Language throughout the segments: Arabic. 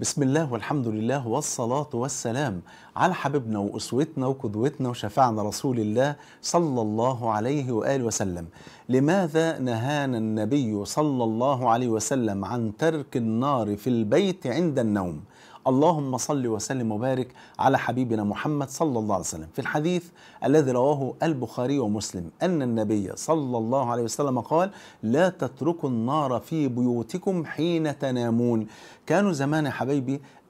بسم الله والحمد لله والصلاة والسلام على حبيبنا وأسوتنا وقدوتنا وشفعنا رسول الله صلى الله عليه وآله وسلم لماذا نهانا النبي صلى الله عليه وسلم عن ترك النار في البيت عند النوم؟ اللهم صل وسلم وبارك على حبيبنا محمد صلى الله عليه وسلم في الحديث الذي رواه البخاري ومسلم أن النبي صلى الله عليه وسلم قال لا تتركوا النار في بيوتكم حين تنامون كانوا زمان يا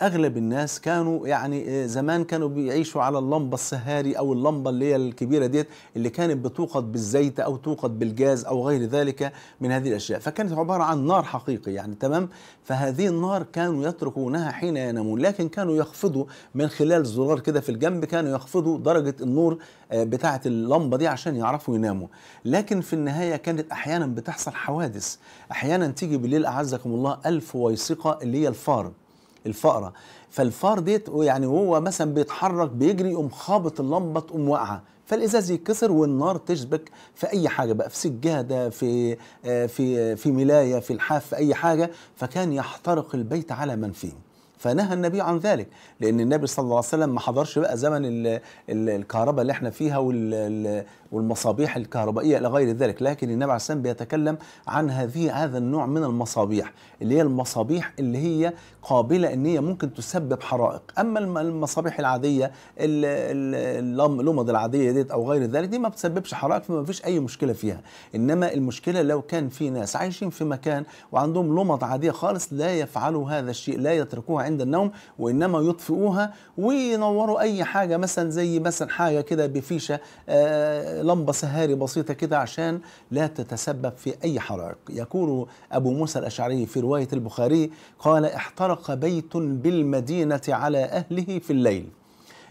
اغلب الناس كانوا يعني آه، زمان كانوا بيعيشوا على اللمبه السهاري او اللمبه اللي هي الكبيره ديت اللي كانت بتوقد بالزيت او توقد بالجاز او غير ذلك من هذه الاشياء فكانت عباره عن نار حقيقي يعني تمام فهذه النار كانوا يتركونها حين ينامون لكن كانوا يخفضوا من خلال زرار كده في الجنب كانوا يخفضوا درجه النور آه، بتاعه اللمبه دي عشان يعرفوا يناموا لكن في النهايه كانت احيانا بتحصل حوادث احيانا تيجي بالليل اعزكم الله الف ويسقه اللي هي الفار الفقره فالفار ديت يعني وهو مثلا بيتحرك بيجري يقوم خابط اللمبه تقوم واقعه فالازاز يتكسر والنار تشبك في اي حاجه بقى في سجاده في آه، في آه، في ملايه في الحاف في اي حاجه فكان يحترق البيت على من فيه فنهى النبي عن ذلك لان النبي صلى الله عليه وسلم ما حضرش بقى زمن الكهرباء اللي احنا فيها والمصابيح الكهربائيه الى غير ذلك لكن النبي عليه والسلام بيتكلم عن هذه هذا النوع من المصابيح اللي هي المصابيح اللي هي قابله ان هي ممكن تسبب حرائق اما المصابيح العاديه اللمض العاديه ديت او غير ذلك دي ما بتسببش حرائق فما فيش اي مشكله فيها انما المشكله لو كان في ناس عايشين في مكان وعندهم لمض عاديه خالص لا يفعلوا هذا الشيء لا يتركوها عند النوم وإنما يطفئوها وينوروا أي حاجة مثلا زي مثلا حاجة كده بفيشة آه، لمبة سهاري بسيطة كده عشان لا تتسبب في أي حرائق يقول أبو موسى الأشعري في رواية البخاري قال احترق بيت بالمدينة على أهله في الليل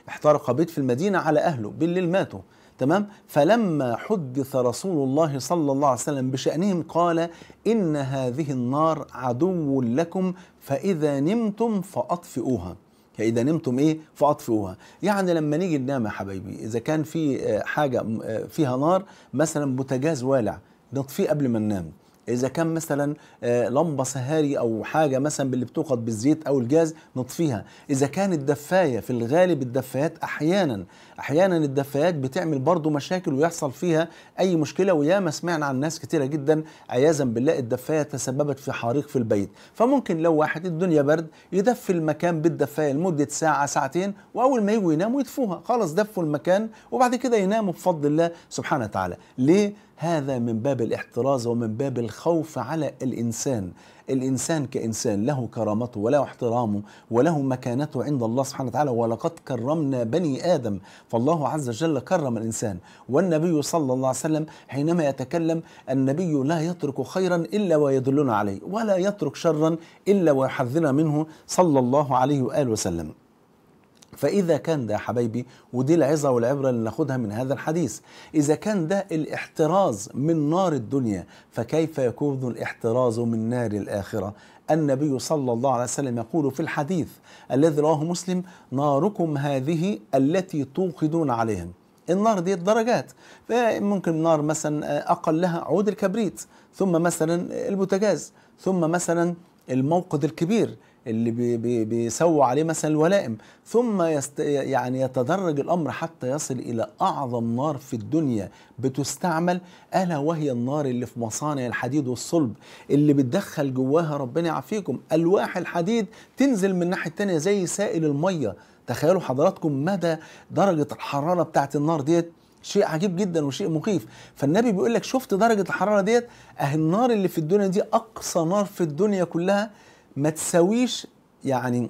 احترق بيت في المدينة على أهله بالليل ماتوا تمام فلما حدث رسول الله صلى الله عليه وسلم بشأنهم قال إن هذه النار عدو لكم فإذا نمتم فأطفئوها إذا نمتم ايه فاطفئوها يعني لما نيجي ننام يا حبايبي اذا كان في آه، حاجه آه، فيها نار مثلا بوتاجاز والع نطفيه قبل ما ننام اذا كان مثلا آه، لمبه سهاري او حاجه مثلا باللي بتوقد بالزيت او الجاز نطفيها اذا كان الدفايه في الغالب الدفايات احيانا احيانا الدفايات بتعمل برضه مشاكل ويحصل فيها اي مشكله وياما سمعنا عن ناس كتيره جدا عياذا بالله الدفايه تسببت في حريق في البيت فممكن لو واحد الدنيا برد يدفي المكان بالدفايه لمده ساعه ساعتين واول ما يجوا يناموا يدفوها خلاص دفوا المكان وبعد كده يناموا بفضل الله سبحانه وتعالى ليه هذا من باب الاحتراز ومن باب الخوف على الإنسان الإنسان كإنسان له كرامته وله احترامه وله مكانته عند الله سبحانه وتعالى ولقد كرمنا بني آدم فالله عز وجل كرم الإنسان والنبي صلى الله عليه وسلم حينما يتكلم النبي لا يترك خيرا إلا ويدلنا عليه ولا يترك شرا إلا ويحذرنا منه صلى الله عليه وآله وسلم فإذا كان ده حبايبي ودي العظة والعبرة اللي ناخدها من هذا الحديث إذا كان ده الاحتراز من نار الدنيا فكيف يكون الاحتراز من نار الآخرة النبي صلى الله عليه وسلم يقول في الحديث الذي رواه مسلم ناركم هذه التي توقدون عليهم النار دي درجات فممكن نار مثلا أقلها عود الكبريت ثم مثلا البوتاجاز ثم مثلا الموقد الكبير اللي بي بي بيسووا عليه مثلا الولائم ثم يست يعني يتدرج الامر حتى يصل الى اعظم نار في الدنيا بتستعمل الا وهي النار اللي في مصانع الحديد والصلب اللي بتدخل جواها ربنا يعافيكم الواح الحديد تنزل من الناحيه الثانيه زي سائل الميه تخيلوا حضراتكم مدى درجه الحراره بتاعت النار ديت شيء عجيب جدا وشيء مخيف فالنبي بيقول لك شفت درجه الحراره ديت اهي النار اللي في الدنيا دي اقصى نار في الدنيا كلها ما تساويش يعني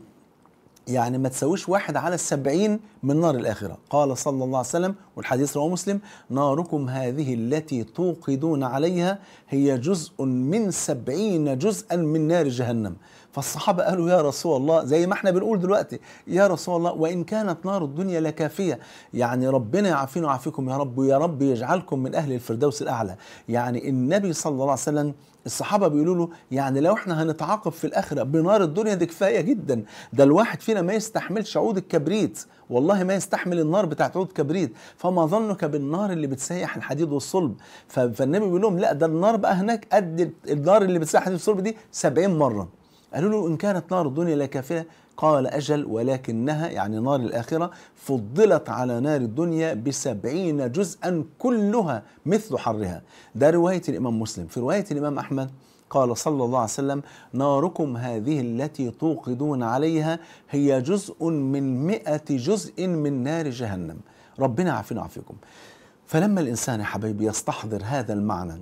يعني ما تساويش واحد على السبعين من نار الآخرة قال صلى الله عليه وسلم والحديث رواه مسلم ناركم هذه التي توقدون عليها هي جزء من سبعين جزءا من نار جهنم فالصحابة قالوا يا رسول الله زي ما احنا بنقول دلوقتي يا رسول الله وإن كانت نار الدنيا لكافية يعني ربنا يعافينا ويعافيكم يا رب ويا رب يجعلكم من أهل الفردوس الأعلى يعني النبي صلى الله عليه وسلم الصحابه بيقولوا له يعني لو احنا هنتعاقب في الاخره بنار الدنيا دي كفايه جدا ده الواحد فينا ما يستحملش عود الكبريت والله ما يستحمل النار بتاعت عود كبريت فما ظنك بالنار اللي بتسيح الحديد والصلب فالنبي بيقول لهم لا ده النار بقى هناك قد النار اللي بتسيح الحديد والصلب دي 70 مره قالوا له إن كانت نار الدنيا لا كافية قال أجل ولكنها يعني نار الآخرة فضلت على نار الدنيا بسبعين جزءا كلها مثل حرها ده رواية الإمام مسلم في رواية الإمام أحمد قال صلى الله عليه وسلم ناركم هذه التي توقدون عليها هي جزء من مئة جزء من نار جهنم ربنا عافينا وعافيكم فلما الإنسان يا حبيبي يستحضر هذا المعنى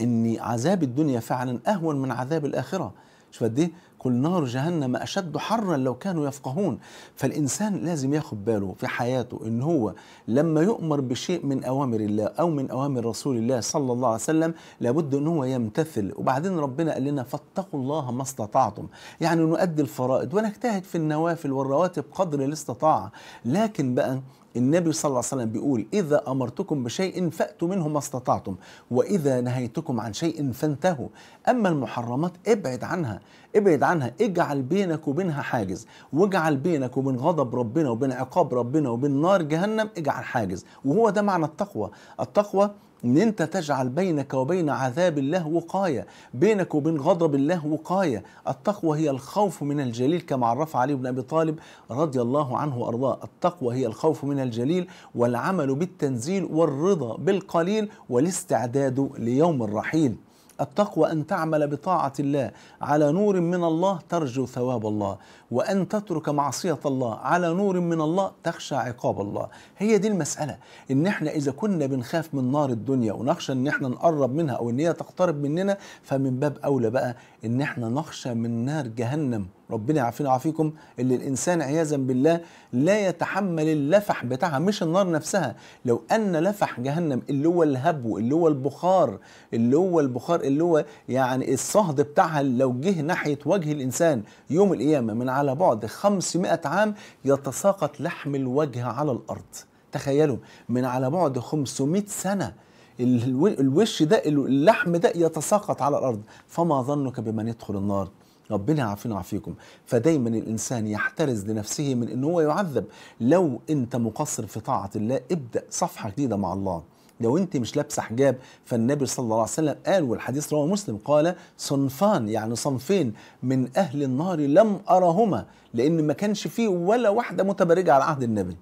أن عذاب الدنيا فعلا أهون من عذاب الآخرة شوف قد ايه قل نار جهنم اشد حرا لو كانوا يفقهون فالانسان لازم ياخد باله في حياته ان هو لما يؤمر بشيء من اوامر الله او من اوامر رسول الله صلى الله عليه وسلم لابد ان هو يمتثل وبعدين ربنا قال لنا فاتقوا الله ما استطعتم يعني نؤدي الفرائض ونجتهد في النوافل والرواتب قدر الاستطاعه لكن بقى النبي صلى الله عليه وسلم بيقول إذا أمرتكم بشيء فأتوا منه ما استطعتم وإذا نهيتكم عن شيء فانتهوا أما المحرمات ابعد عنها ابعد عنها اجعل بينك وبينها حاجز واجعل بينك وبين غضب ربنا وبين عقاب ربنا وبين نار جهنم اجعل حاجز وهو ده معنى التقوى التقوى ان انت تجعل بينك وبين عذاب الله وقايه بينك وبين غضب الله وقايه التقوى هي الخوف من الجليل كما عرف علي بن ابي طالب رضي الله عنه وارضاه التقوى هي الخوف من الجليل والعمل بالتنزيل والرضا بالقليل والاستعداد ليوم الرحيل التقوى أن تعمل بطاعة الله على نور من الله ترجو ثواب الله وأن تترك معصية الله على نور من الله تخشى عقاب الله هي دي المسألة إن إحنا إذا كنا بنخاف من نار الدنيا ونخشى إن إحنا نقرب منها أو إن هي تقترب مننا فمن باب أولى بقى إن إحنا نخشى من نار جهنم ربنا يعافينا ويعافيكم اللي الانسان عياذا بالله لا يتحمل اللفح بتاعها مش النار نفسها لو ان لفح جهنم اللي هو الهبو اللي هو البخار اللي هو البخار اللي هو يعني الصهد بتاعها لو جه ناحيه وجه الانسان يوم القيامه من على بعد 500 عام يتساقط لحم الوجه على الارض تخيلوا من على بعد 500 سنه الوش ده اللحم ده يتساقط على الارض فما ظنك بمن يدخل النار ربنا يعافينا ويعافيكم فدايما الانسان يحترز لنفسه من ان هو يعذب لو انت مقصر في طاعه الله ابدا صفحه جديده مع الله لو انت مش لابسه حجاب فالنبي صلى الله عليه وسلم قال والحديث رواه مسلم قال صنفان يعني صنفين من اهل النار لم ارهما لان ما كانش فيه ولا واحده متبرجه على عهد النبي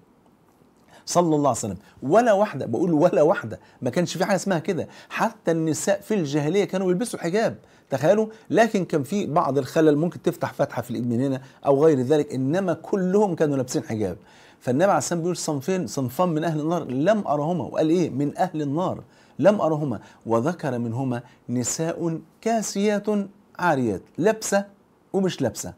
صلى الله عليه وسلم ولا واحده بقول ولا واحده ما كانش في حاجه اسمها كده حتى النساء في الجاهليه كانوا بيلبسوا حجاب تخيلوا لكن كان في بعض الخلل ممكن تفتح فتحه في الابن هنا او غير ذلك انما كلهم كانوا لابسين حجاب فالنبي عليه والسلام بيقول صنفين صنفان من اهل النار لم ارهما وقال ايه من اهل النار لم ارهما وذكر منهما نساء كاسيات عاريات لابسه ومش لابسه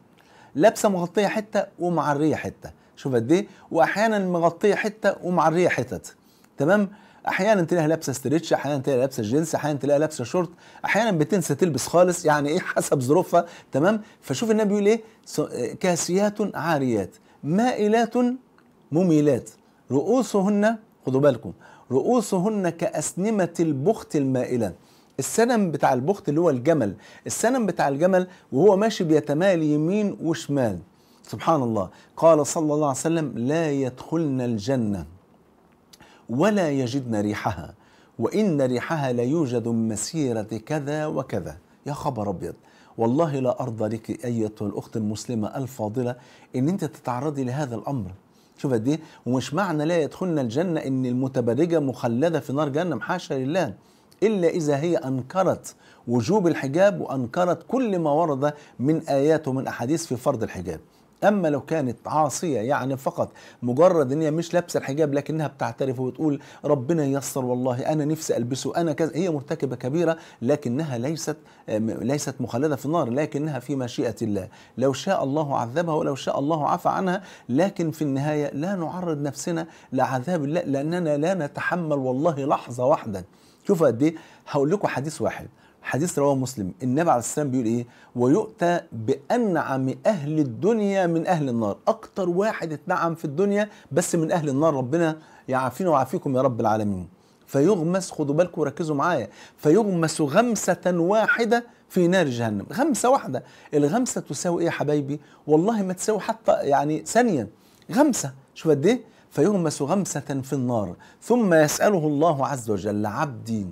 لابسه مغطيه حته ومعريه حته شوف قد ايه واحيانا مغطيه حته ومعريه حتت تمام احيانا تلاقيها لابسه ستريتش احيانا تلاقيها لابسه جينز احيانا تلاقيها لابسه شورت احيانا بتنسى تلبس خالص يعني ايه حسب ظروفها تمام فشوف النبي بيقول ايه كاسيات عاريات مائلات مميلات رؤوسهن خدوا بالكم رؤوسهن كأسنمة البخت المائلة السنم بتاع البخت اللي هو الجمل السنم بتاع الجمل وهو ماشي بيتمايل يمين وشمال سبحان الله قال صلى الله عليه وسلم لا يدخلن الجنة ولا يجدن ريحها وإن ريحها لا يوجد من مسيرة كذا وكذا يا خبر أبيض والله لا أرضى لك أيتها الأخت المسلمة الفاضلة إن أنت تتعرضي لهذا الأمر شوف قد ايه ومش معنى لا يدخلن الجنه ان المتبرجه مخلده في نار جهنم حاشا لله الا اذا هي انكرت وجوب الحجاب وانكرت كل ما ورد من ايات ومن احاديث في فرض الحجاب اما لو كانت عاصيه يعني فقط مجرد ان هي مش لابسه الحجاب لكنها بتعترف وتقول ربنا ييسر والله انا نفسي البسه انا كذا هي مرتكبه كبيره لكنها ليست ليست مخلده في النار لكنها في مشيئه الله لو شاء الله عذبها ولو شاء الله عفى عنها لكن في النهايه لا نعرض نفسنا لعذاب الله لاننا لا نتحمل والله لحظه واحده شوفوا قد ايه هقول لكم حديث واحد حديث رواه مسلم النبي عليه السلام بيقول ايه ويؤتى بانعم اهل الدنيا من اهل النار اكتر واحد اتنعم في الدنيا بس من اهل النار ربنا يعافينا ويعافيكم يا رب العالمين فيغمس خدوا بالكم وركزوا معايا فيغمس غمسة واحدة في نار جهنم غمسة واحدة الغمسة تساوي ايه يا حبايبي والله ما تساوي حتى يعني ثانية غمسة شوف قد ايه فيغمس غمسة في النار ثم يسأله الله عز وجل عبدي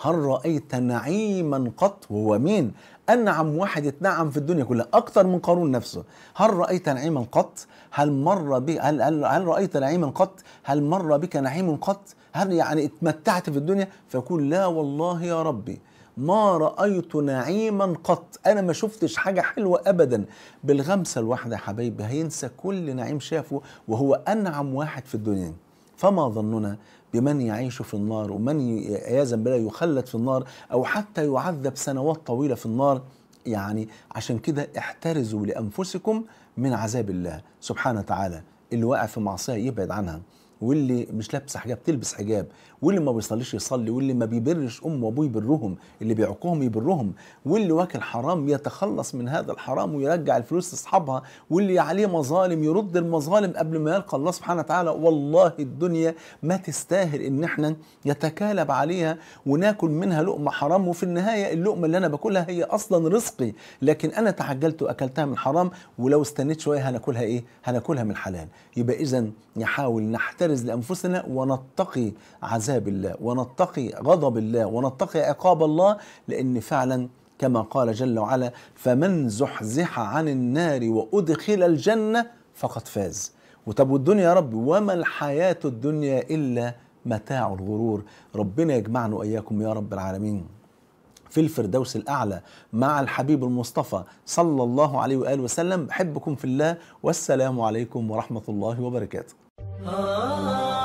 هل رأيت نعيما قط وهو مين أنعم واحد اتنعم في الدنيا كلها أكثر من قارون نفسه هل رأيت نعيما قط هل مر بي هل, هل, هل رأيت نعيما قط هل مر بك نعيم قط هل يعني اتمتعت في الدنيا فيقول لا والله يا ربي ما رأيت نعيما قط أنا ما شفتش حاجة حلوة أبدا بالغمسة الواحدة يا حبايبي هينسى كل نعيم شافه وهو أنعم واحد في الدنيا فما ظننا بمن يعيش في النار ومن عياذا بالله يخلد في النار او حتى يعذب سنوات طويله في النار يعني عشان كده احترزوا لانفسكم من عذاب الله سبحانه وتعالى اللي واقع في معصيه يبعد عنها واللي مش لابسه حجاب تلبس حجاب واللي ما بيصليش يصلي واللي ما بيبرش امه وابوه يبرهم اللي بيعقهم يبرهم واللي واكل حرام يتخلص من هذا الحرام ويرجع الفلوس لاصحابها واللي عليه مظالم يرد المظالم قبل ما يلقى الله سبحانه وتعالى والله الدنيا ما تستاهل ان احنا نتكالب عليها وناكل منها لقمه حرام وفي النهايه اللقمه اللي انا باكلها هي اصلا رزقي لكن انا تعجلت واكلتها من حرام ولو استنيت شويه هناكلها ايه هناكلها من حلال يبقى اذا نحاول نحترم نبارز لأنفسنا ونتقي عذاب الله ونتقي غضب الله ونتقي عقاب الله لأن فعلا كما قال جل وعلا فمن زحزح عن النار وأدخل الجنة فقد فاز وطب والدنيا يا رب وما الحياة الدنيا إلا متاع الغرور ربنا يجمعنا وإياكم يا رب العالمين في الفردوس الأعلى مع الحبيب المصطفى صلى الله عليه وآله وسلم بحبكم في الله والسلام عليكم ورحمة الله وبركاته Oh.